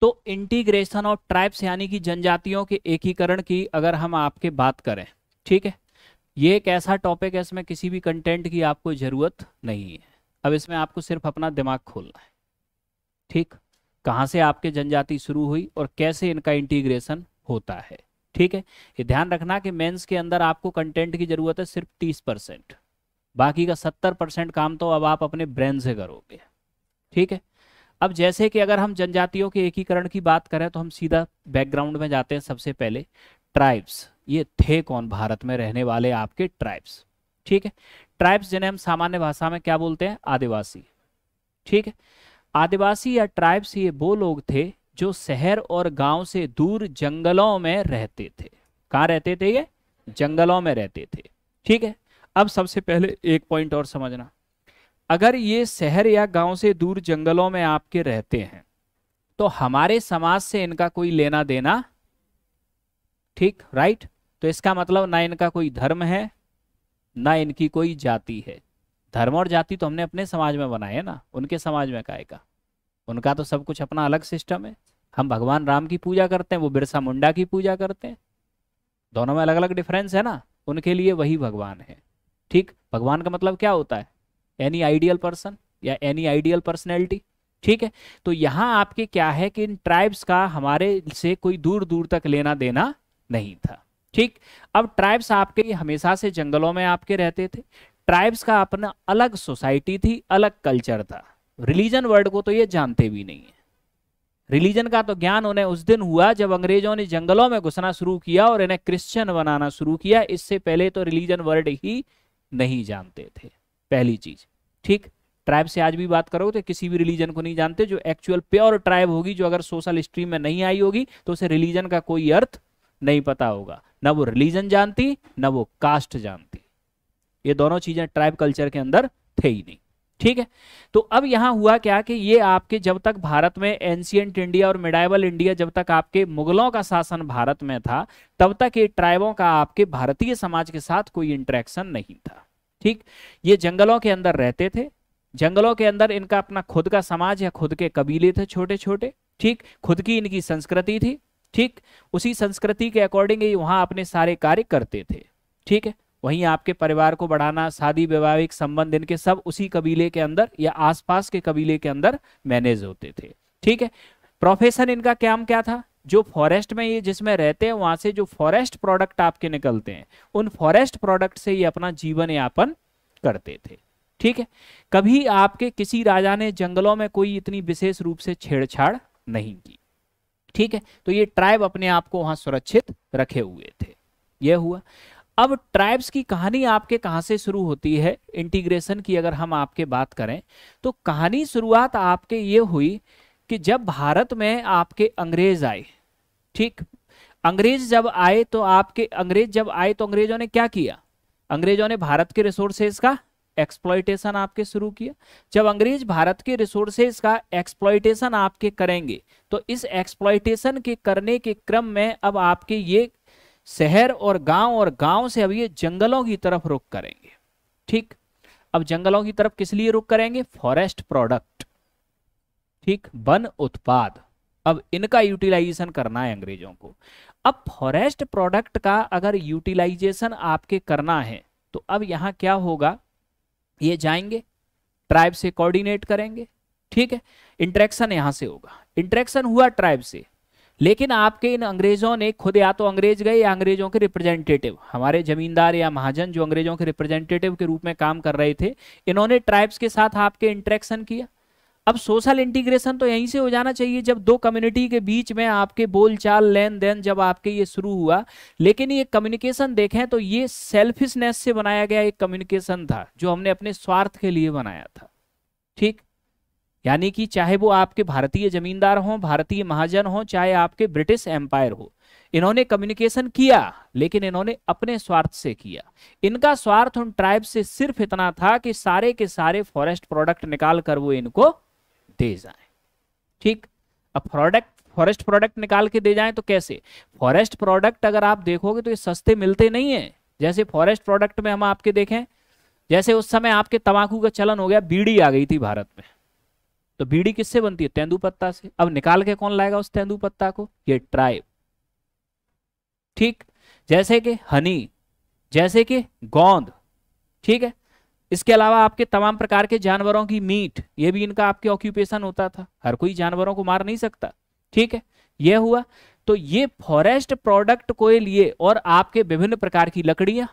तो integration of tribes यानी कि जनजातियों के एकीकरण की अगर हम आपके बात करें ठीक है ये एक ऐसा टॉपिक है इसमें किसी भी कंटेंट की आपको ज़रूरत नहीं है अब इसमें आपको सिर्फ अपना दिमाग खोलना है ठीक कहाँ से आपके जनजाति शुरू हुई और कैसे इनका इंटीग्रेशन होता है ठीक है ये ध्यान रखना कि मेंस के अंदर आपको कंटेंट की ज़रूरत है सिर्फ तीस परसेंट बाकी का सत्तर परसेंट काम तो अब आप अपने ब्रेन से करोगे ठीक है अब जैसे कि अगर हम जनजातियों के एकीकरण की बात करें तो हम सीधा बैकग्राउंड में जाते हैं सबसे पहले ट्राइब्स ये थे कौन भारत में रहने वाले आपके ट्राइब्स ठीक है ट्राइब्स जिन्हें हम सामान्य भाषा में क्या बोलते हैं आदिवासी ठीक है आदिवासी या ट्राइब्स ये वो लोग थे जो शहर और गांव से दूर जंगलों में रहते थे कहाँ रहते थे ये जंगलों में रहते थे ठीक है अब सबसे पहले एक पॉइंट और समझना अगर ये शहर या गांव से दूर जंगलों में आपके रहते हैं तो हमारे समाज से इनका कोई लेना देना ठीक राइट तो इसका मतलब ना इनका कोई धर्म है ना इनकी कोई जाति है धर्म और जाति तो हमने अपने समाज में बनाए ना उनके समाज में काएगा उनका तो सब कुछ अपना अलग सिस्टम है हम भगवान राम की पूजा करते हैं वो बिरसा मुंडा की पूजा करते हैं दोनों में अलग अलग डिफरेंस है ना उनके लिए वही भगवान है ठीक भगवान का मतलब क्या होता है एनी आइडियल पर्सन या एनी आइडियल पर्सनैलिटी ठीक है तो यहाँ आपके क्या है कि इन ट्राइब्स का हमारे से कोई दूर दूर तक लेना देना नहीं था ठीक अब ट्राइब्स आपके हमेशा से जंगलों में आपके रहते थे ट्राइब्स का अपना अलग सोसाइटी थी अलग कल्चर था रिलीजन वर्ड को तो ये जानते भी नहीं है रिलीजन का तो ज्ञान उन्हें उस दिन हुआ जब अंग्रेजों ने जंगलों में घुसना शुरू किया और इन्हें क्रिश्चियन बनाना शुरू किया इससे पहले तो रिलीजन वर्ड ही नहीं जानते थे पहली चीज ठीक ट्राइब से आज भी बात करोगे तो किसी भी रिलीजन को नहीं जानते जो एक्चुअल प्योर ट्राइब होगी जो अगर सोशल स्ट्रीम में नहीं आई होगी तो उसे रिलीजन का कोई अर्थ नहीं पता होगा ना वो रिलीजन जानती ना वो कास्ट जानती ये दोनों चीजें ट्राइब कल्चर के अंदर थे ही नहीं ठीक है तो अब यहाँ हुआ क्या कि ये आपके जब तक भारत में एंशियंट इंडिया और मिडाइवल इंडिया जब तक आपके मुगलों का शासन भारत में था तब तक ये ट्राइबों का आपके भारतीय समाज के साथ कोई इंट्रैक्शन नहीं था ठीक ये जंगलों के अंदर रहते थे जंगलों के अंदर इनका अपना खुद का समाज या खुद के कबीले थे छोटे छोटे ठीक खुद की इनकी संस्कृति थी ठीक उसी संस्कृति के अकॉर्डिंग ही वहां अपने सारे कार्य करते थे ठीक है वहीं आपके परिवार को बढ़ाना शादी वैवाहिक संबंध इनके सब उसी कबीले के अंदर या आसपास के कबीले के अंदर मैनेज होते थे ठीक है प्रोफेशन इनका क्या क्या था जो फॉरेस्ट में ये जिसमें रहते हैं वहां से जो फॉरेस्ट प्रोडक्ट आपके निकलते हैं उन फॉरेस्ट प्रोडक्ट से ये अपना जीवन यापन करते थे ठीक है कभी आपके किसी राजा ने जंगलों में कोई इतनी विशेष रूप से छेड़छाड़ नहीं की ठीक है तो ये ट्राइब अपने आप को वहां सुरक्षित रखे हुए थे यह हुआ अब ट्राइब्स की कहानी आपके कहां से शुरू होती है इंटीग्रेशन की अगर हम आपके बात करें तो कहानी शुरुआत आपके ये हुई कि जब भारत में आपके अंग्रेज आए ठीक अंग्रेज जब आए तो आपके अंग्रेज जब आए तो अंग्रेजों ने क्या किया अंग्रेजों ने भारत के रिसोर्सेज का एक्सप्लॉयटेशन आपके शुरू किया जब अंग्रेज भारत के रिसोर्सेज का एक्सप्लॉयटेशन आपके करेंगे तो इस एक्सप्लॉयटेशन के करने के क्रम में अब आपके ये शहर और गांव और गांव से अब ये जंगलों की तरफ रुख करेंगे ठीक अब जंगलों की तरफ किस लिए रुख करेंगे फॉरेस्ट प्रोडक्ट ठीक वन उत्पाद अब इनका यूटिलाइजेशन करना है अंग्रेजों को अब फॉरेस्ट प्रोडक्ट का अगर यूटिलाइजेशन आपके करना है तो अब यहां क्या होगा ये जाएंगे ट्राइब से कोऑर्डिनेट करेंगे ठीक है इंटरेक्शन यहां से होगा इंटरेक्शन हुआ ट्राइब से लेकिन आपके इन अंग्रेजों ने खुद या तो अंग्रेज गए या अंग्रेजों के रिप्रेजेंटेटिव हमारे जमींदार या महाजन जो अंग्रेजों के रिप्रेजेंटेटिव के रूप में काम कर रहे थे इन्होंने ट्राइब्स के साथ आपके इंटरेक्शन किया अब सोशल इंटीग्रेशन तो यहीं से हो जाना चाहिए जब दो कम्युनिटी के बीच में आपके बोलचाल लेन देन जब आपके ये शुरू हुआ लेकिन ये कम्युनिकेशन देखें तो ये सेल्फिशनेस से बनाया गया एक कम्युनिकेशन था जो हमने अपने स्वार्थ के लिए बनाया था ठीक यानी कि चाहे वो आपके भारतीय जमींदार हों भारतीय महाजन हों चाहे आपके ब्रिटिश एम्पायर हो इन्होंने कम्युनिकेशन किया लेकिन इन्होंने अपने स्वार्थ से किया इनका स्वार्थ उन ट्राइब से सिर्फ इतना था कि सारे के सारे फॉरेस्ट प्रोडक्ट निकाल कर वो इनको दे जाए ठीक अब प्रोडक्ट फॉरेस्ट प्रोडक्ट निकाल के दे जाए तो कैसे फॉरेस्ट प्रोडक्ट अगर आप देखोगे तो ये सस्ते मिलते नहीं है जैसे फॉरेस्ट प्रोडक्ट में हम आपके देखें जैसे उस समय आपके तंबाकू का चलन हो गया बीड़ी आ गई थी भारत में तो बीड़ी किससे बनती है तेंदू पत्ता से अब निकाल के कौन लाएगा उस तेंदू पत्ता को ये ट्राइब ठीक जैसे कि हनी जैसे कि गोंद ठीक है इसके अलावा आपके तमाम प्रकार के जानवरों की मीट ये भी इनका आपके ऑक्यूपेशन होता था हर कोई जानवरों को मार नहीं सकता ठीक है यह हुआ तो ये फॉरेस्ट प्रोडक्ट को लिए और आपके विभिन्न प्रकार की लकड़ियां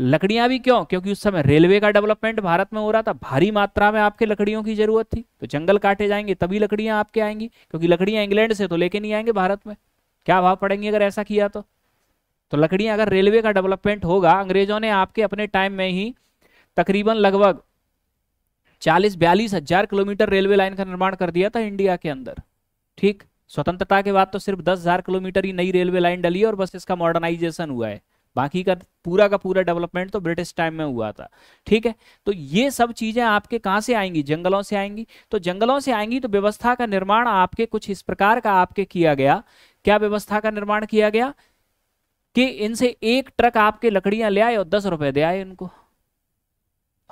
लकड़ियां भी क्यों क्योंकि उस समय रेलवे का डेवलपमेंट भारत में हो रहा था भारी मात्रा में आपके लकड़ियों की जरूरत थी तो जंगल काटे जाएंगे तभी लकड़ियां आपके आएंगी क्योंकि लकड़ियां इंग्लैंड से तो लेके नहीं आएंगे भारत में क्या भाव पड़ेंगे अगर ऐसा किया तो तो लकड़ियां अगर रेलवे का डेवलपमेंट होगा अंग्रेजों ने आपके अपने टाइम में ही तकरीबन लगभग चालीस बयालीस हजार किलोमीटर रेलवे लाइन का निर्माण कर दिया था इंडिया के अंदर ठीक स्वतंत्रता के बाद तो सिर्फ दस हजार किलोमीटर ही नई रेलवे लाइन डली और बस इसका मॉडर्नाइजेशन हुआ है बाकी का पूरा का पूरा डेवलपमेंट तो ब्रिटिश टाइम में हुआ था ठीक है तो ये सब चीजें आपके कहाँ से आएंगी जंगलों से आएंगी तो जंगलों से आएंगी तो व्यवस्था का निर्माण आपके कुछ इस प्रकार का आपके किया गया क्या व्यवस्था का निर्माण किया गया कि इनसे एक ट्रक आपके लकड़ियां ले आए और दस रुपए दे आए इनको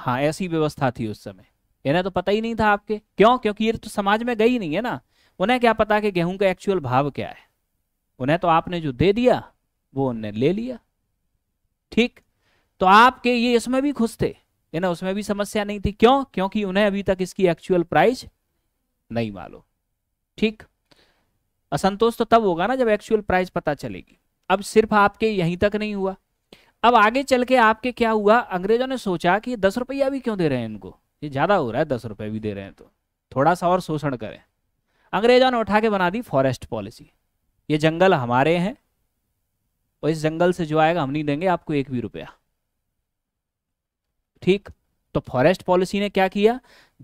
हाँ ऐसी व्यवस्था थी उस समय इन्हें तो पता ही नहीं था आपके क्यों क्योंकि ये तो समाज में गई नहीं है ना उन्हें क्या पता कि गेहूं का एक्चुअल भाव क्या है उन्हें तो आपने जो दे दिया वो उनने ले लिया ठीक तो आपके ये इसमें भी खुश थे इन्हें ना उसमें भी समस्या नहीं थी क्यों क्योंकि उन्हें अभी तक इसकी एक्चुअल प्राइस नहीं मालूम ठीक असंतोष तो तब होगा ना जब एक्चुअल प्राइस पता चलेगी अब सिर्फ आपके यहीं तक नहीं हुआ अब आगे चल के आपके क्या हुआ अंग्रेजों ने सोचा कि दस रुपया भी क्यों दे रहे हैं इनको ये ज़्यादा हो रहा है दस रुपये भी दे रहे हैं तो थोड़ा सा और शोषण करें अंग्रेजों ने उठा के बना दी फॉरेस्ट पॉलिसी ये जंगल हमारे हैं और इस जंगल से जो आएगा हम नहीं देंगे आपको एक भी रुपया ठीक तो फॉरेस्ट पॉलिसी ने क्या किया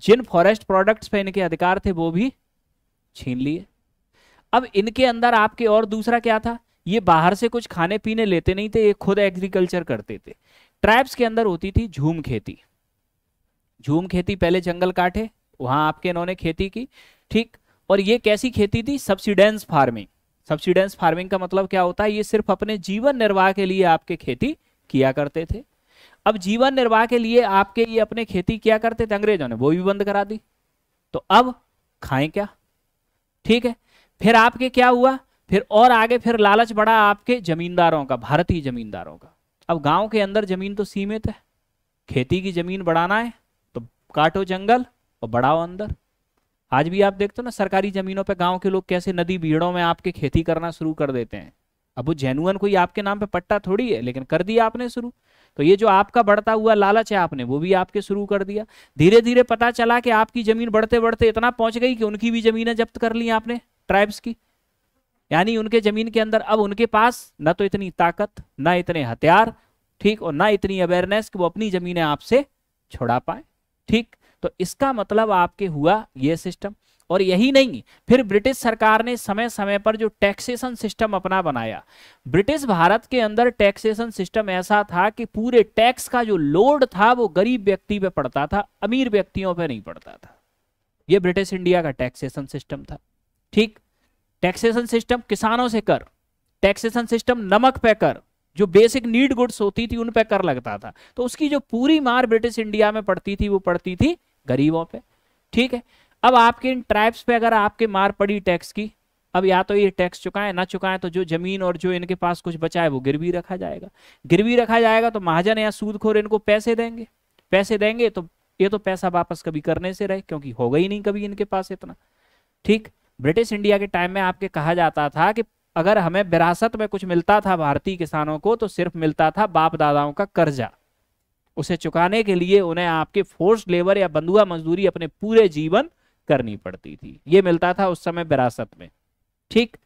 जिन फॉरेस्ट प्रोडक्ट्स पे इनके अधिकार थे वो भी छीन लिए अब इनके अंदर आपके और दूसरा क्या था ये बाहर से कुछ खाने पीने लेते नहीं थे ये खुद एग्रीकल्चर करते थे ट्राइब्स के अंदर होती थी झूम खेती झूम खेती पहले जंगल काटे वहां आपके इन्होंने खेती की ठीक और ये कैसी खेती थी सब्सिडेंस फार्मिंग सब्सिडेंस फार्मिंग का मतलब क्या होता है ये सिर्फ अपने जीवन निर्वाह के लिए आपके खेती किया करते थे अब जीवन निर्वाह के लिए आपके ये अपने खेती किया करते थे अंग्रेजों ने वो भी बंद करा दी तो अब खाएं क्या ठीक है फिर आपके क्या हुआ फिर और आगे फिर लालच बढ़ा आपके जमींदारों का भारतीय जमींदारों का अब गांव के अंदर जमीन तो सीमित है खेती की जमीन बढ़ाना है तो काटो जंगल और बढ़ाओ अंदर आज भी आप देखते हो ना सरकारी जमीनों पर गांव के लोग कैसे नदी भीड़ों में आपके खेती करना शुरू कर देते हैं अब वो जेनुअन कोई आपके नाम पे पट्टा थोड़ी है लेकिन कर दिया आपने शुरू तो ये जो आपका बढ़ता हुआ लालच है आपने वो भी आपके शुरू कर दिया धीरे धीरे पता चला कि आपकी जमीन बढ़ते बढ़ते इतना पहुंच गई कि उनकी भी जमीनें जब्त कर ली आपने ट्राइब्स की यानी उनके जमीन के अंदर अब उनके पास न तो इतनी ताकत न इतने हथियार ठीक और ना इतनी अवेयरनेस कि वो अपनी जमीनें आपसे छोड़ा पाए ठीक तो इसका मतलब आपके हुआ ये सिस्टम और यही नहीं फिर ब्रिटिश सरकार ने समय समय पर जो टैक्सेशन सिस्टम अपना बनाया ब्रिटिश भारत के अंदर टैक्सेशन सिस्टम ऐसा था कि पूरे टैक्स का जो लोड था वो गरीब व्यक्ति पे पड़ता था अमीर व्यक्तियों पे नहीं पड़ता था ये ब्रिटिश इंडिया का टैक्सेशन सिस्टम था ठीक टैक्सेशन सिस्टम किसानों से कर टैक्सेशन सिस्टम नमक पे कर जो बेसिक नीड गुड्स होती थी उन पे कर लगता था तो उसकी जो पूरी मार ब्रिटिश इंडिया में पड़ती थी वो पड़ती थी गरीबों पे ठीक है अब आपके इन ट्राइब्स पे अगर आपके मार पड़ी टैक्स की अब या तो ये टैक्स चुकाएं ना चुकाएं तो जो जमीन और जो इनके पास कुछ बचा है वो गिरवी रखा जाएगा गिरवी रखा जाएगा तो महाजन या सूदखोर इनको पैसे देंगे पैसे देंगे तो ये तो पैसा वापस कभी करने से रहे क्योंकि होगा ही नहीं कभी इनके पास इतना ठीक ब्रिटिश इंडिया के टाइम में आपके कहा जाता था कि अगर हमें विरासत में कुछ मिलता था भारतीय किसानों को तो सिर्फ मिलता था बाप दादाओं का कर्जा उसे चुकाने के लिए उन्हें आपके फोर्स लेबर या बंधुआ मजदूरी अपने पूरे जीवन करनी पड़ती थी ये मिलता था उस समय विरासत में ठीक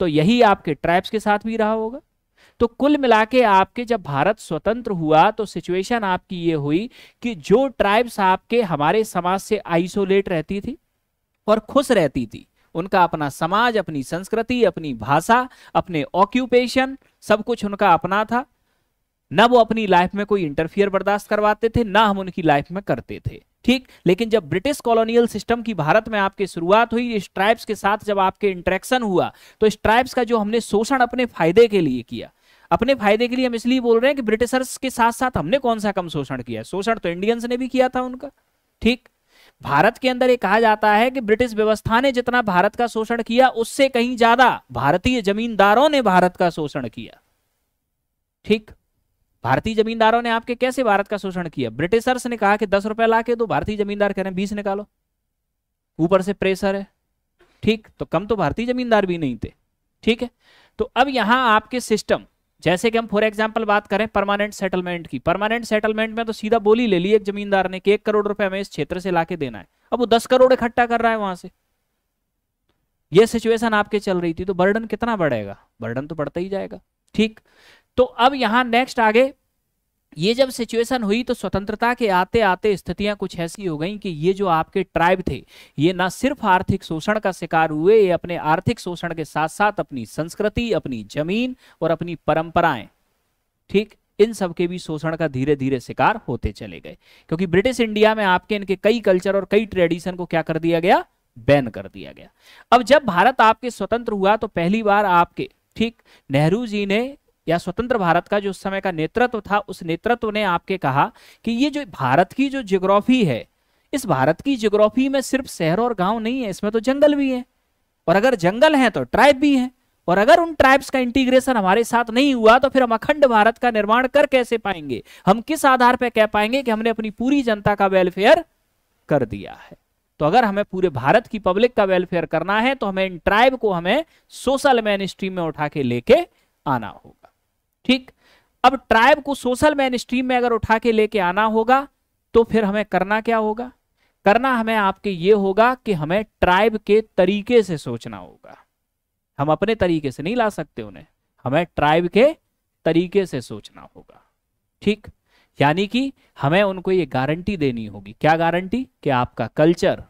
तो यही आपके ट्राइब्स के साथ भी रहा होगा तो कुल मिला के आपके जब भारत स्वतंत्र हुआ तो सिचुएशन आपकी ये हुई कि जो ट्राइब्स आपके हमारे समाज से आइसोलेट रहती थी और खुश रहती थी उनका अपना समाज अपनी संस्कृति अपनी भाषा अपने ऑक्यूपेशन सब कुछ उनका अपना था ना वो अपनी लाइफ में कोई इंटरफियर बर्दाश्त करवाते थे ना हम उनकी लाइफ में करते थे ठीक लेकिन जब ब्रिटिश कॉलोनियल सिस्टम की भारत में आपके शुरुआत हुई इस ट्राइब्स के साथ जब आपके इंटरेक्शन हुआ तो इस ट्राइब्स का जो हमने शोषण अपने फायदे के लिए किया अपने फायदे के लिए हम इसलिए बोल रहे हैं कि ब्रिटिशर्स के साथ साथ हमने कौन सा कम शोषण किया शोषण तो इंडियंस ने भी किया था उनका ठीक भारत के अंदर ये कहा जाता है कि ब्रिटिश व्यवस्था ने जितना भारत का शोषण किया उससे कहीं ज्यादा भारतीय जमींदारों ने भारत का शोषण किया ठीक भारतीय जमींदारों ने आपके कैसे भारत का शोषण किया ब्रिटिशर्स ने कहा कि दस रुपए ला के दो भारतीय जमींदार कह रहे हैं बीस निकालो ऊपर से प्रेशर है ठीक तो कम तो भारतीय जमींदार भी नहीं थे ठीक है तो अब यहां आपके सिस्टम जैसे कि हम फॉर एग्जाम्पल बात करें परमानेंट सेटलमेंट की परमानेंट सेटलमेंट में तो सीधा बोली ले ली एक जमींदार ने कि एक करोड़ रुपए हमें इस क्षेत्र से लाके देना है अब वो दस करोड़ इकट्ठा कर रहा है वहां से ये सिचुएशन आपके चल रही थी तो बर्डन कितना बढ़ेगा बर्डन तो बढ़ता ही जाएगा ठीक तो अब यहां नेक्स्ट आगे ये जब सिचुएशन हुई तो स्वतंत्रता के आते आते स्थितियां कुछ ऐसी हो गई कि ये जो आपके ट्राइब थे ये ना सिर्फ आर्थिक शोषण का शिकार हुए ये अपने आर्थिक शोषण के साथ साथ अपनी संस्कृति अपनी जमीन और अपनी परंपराएं ठीक इन सब के भी शोषण का धीरे धीरे शिकार होते चले गए क्योंकि ब्रिटिश इंडिया में आपके इनके कई कल्चर और कई ट्रेडिशन को क्या कर दिया गया बैन कर दिया गया अब जब भारत आपके स्वतंत्र हुआ तो पहली बार आपके ठीक नेहरू जी ने या स्वतंत्र भारत का जो उस समय का नेतृत्व था उस नेतृत्व ने आपके कहा कि ये जो भारत की जो जियोग्राफी है इस भारत की जियोग्राफी में सिर्फ शहर और गांव नहीं है इसमें तो जंगल भी है और अगर जंगल है तो ट्राइब भी है और अगर उन ट्राइब्स का इंटीग्रेशन हमारे साथ नहीं हुआ तो फिर हम अखंड भारत का निर्माण कर कैसे पाएंगे हम किस आधार पर कह पाएंगे कि हमने अपनी पूरी जनता का वेलफेयर कर दिया है तो अगर हमें पूरे भारत की पब्लिक का वेलफेयर करना है तो हमें इन ट्राइब को हमें सोशल मैन स्ट्रीम में उठा के लेके आना होगा ठीक अब ट्राइब को सोशल मैन स्ट्रीम में अगर उठा के लेके आना होगा तो फिर हमें करना क्या होगा करना हमें आपके ये होगा कि हमें ट्राइब के तरीके से सोचना होगा हम अपने तरीके से नहीं ला सकते उन्हें हमें ट्राइब के तरीके से सोचना होगा ठीक यानी कि हमें उनको ये गारंटी देनी होगी क्या गारंटी कि आपका कल्चर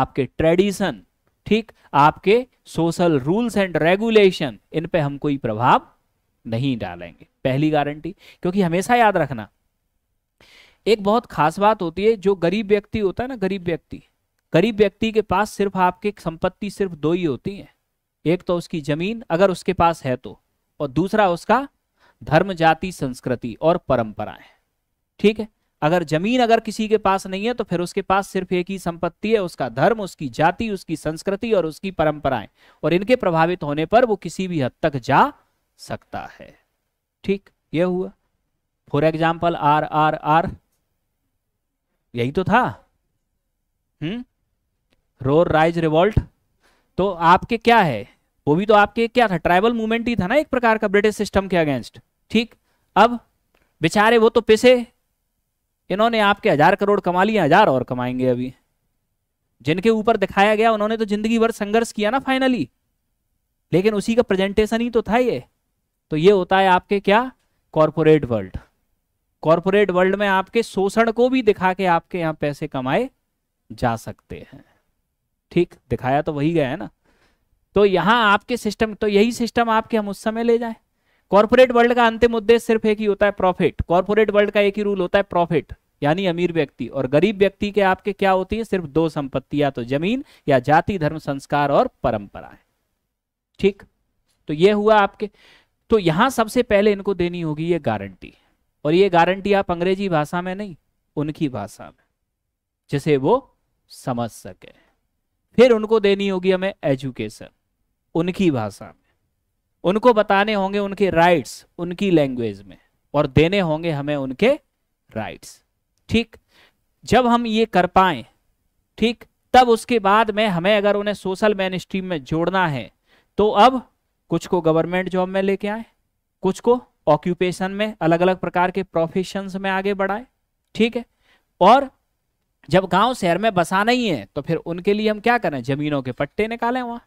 आपके ट्रेडिशन ठीक आपके सोशल रूल्स एंड रेगुलेशन इन पे हम कोई प्रभाव नहीं डालेंगे पहली गारंटी क्योंकि हमेशा याद रखना एक बहुत खास बात होती है जो गरीब व्यक्ति होता है ना गरीब व्यक्ति गरीब व्यक्ति के पास सिर्फ आपकी संपत्ति सिर्फ दो ही होती है एक तो उसकी जमीन अगर उसके पास है तो और दूसरा उसका धर्म जाति संस्कृति और परंपराएं ठीक है अगर जमीन अगर किसी के पास नहीं है तो फिर उसके पास सिर्फ एक ही संपत्ति है उसका धर्म उसकी जाति उसकी संस्कृति और उसकी परंपराएं और इनके प्रभावित होने पर वो किसी भी हद तक जा सकता है ठीक यह हुआ for example R R R यही तो था हम्म रोर राइज रिवॉल्ट तो आपके क्या है वो भी तो आपके क्या था ट्राइबल मूवमेंट ही था ना एक प्रकार का ब्रिटिश सिस्टम के अगेंस्ट ठीक अब बेचारे वो तो पिसे इन्होंने आपके हजार करोड़ कमा लिए हजार और कमाएंगे अभी जिनके ऊपर दिखाया गया उन्होंने तो जिंदगी भर संघर्ष किया ना फाइनली लेकिन उसी का प्रेजेंटेशन ही तो था ये तो ये होता है आपके क्या कॉरपोरेट वर्ल्ड कॉरपोरेट वर्ल्ड में आपके शोषण को भी दिखा के आपके यहां पैसे कमाए जा सकते हैं ठीक दिखाया तो वही गया है ना तो यहां आपके सिस्टम तो यही सिस्टम आपके हम उस समय ले जाए कॉरपोरेट वर्ल्ड का अंतिम उद्देश्य सिर्फ एक ही होता है प्रॉफिट कॉरपोरेट वर्ल्ड का एक ही रूल होता है प्रॉफिट यानी अमीर व्यक्ति और गरीब व्यक्ति के आपके क्या होती है सिर्फ दो संपत्ति या तो जमीन या जाति धर्म संस्कार और परंपराएं ठीक तो ये हुआ आपके तो यहां सबसे पहले इनको देनी होगी ये गारंटी और ये गारंटी आप अंग्रेजी भाषा में नहीं उनकी भाषा में जिसे वो समझ सके फिर उनको देनी होगी हमें एजुकेशन उनकी भाषा में उनको बताने होंगे उनके राइट्स उनकी लैंग्वेज में और देने होंगे हमें उनके राइट्स ठीक जब हम ये कर पाए ठीक तब उसके बाद में हमें अगर उन्हें सोशल मैन स्ट्रीम में जोड़ना है तो अब कुछ को गवर्नमेंट जॉब में लेके आए कुछ को ऑक्यूपेशन में अलग अलग प्रकार के प्रोफेशन में आगे बढ़ाए ठीक है और जब गांव शहर में बसा नहीं है तो फिर उनके लिए हम क्या करें जमीनों के पट्टे निकालें वहां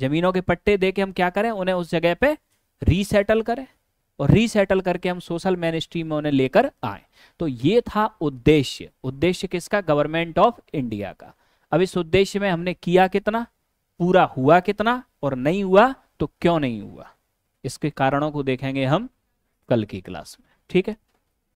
जमीनों के पट्टे दे के हम क्या करें उन्हें उस जगह पे रीसेटल करें और रीसेटल करके हम सोशल मैन स्ट्रीम में उन्हें लेकर आए तो ये था उद्देश्य उद्देश्य किसका गवर्नमेंट ऑफ इंडिया का अब इस उद्देश्य में हमने किया कितना पूरा हुआ कितना और नहीं हुआ तो क्यों नहीं हुआ इसके कारणों को देखेंगे हम कल की क्लास में ठीक है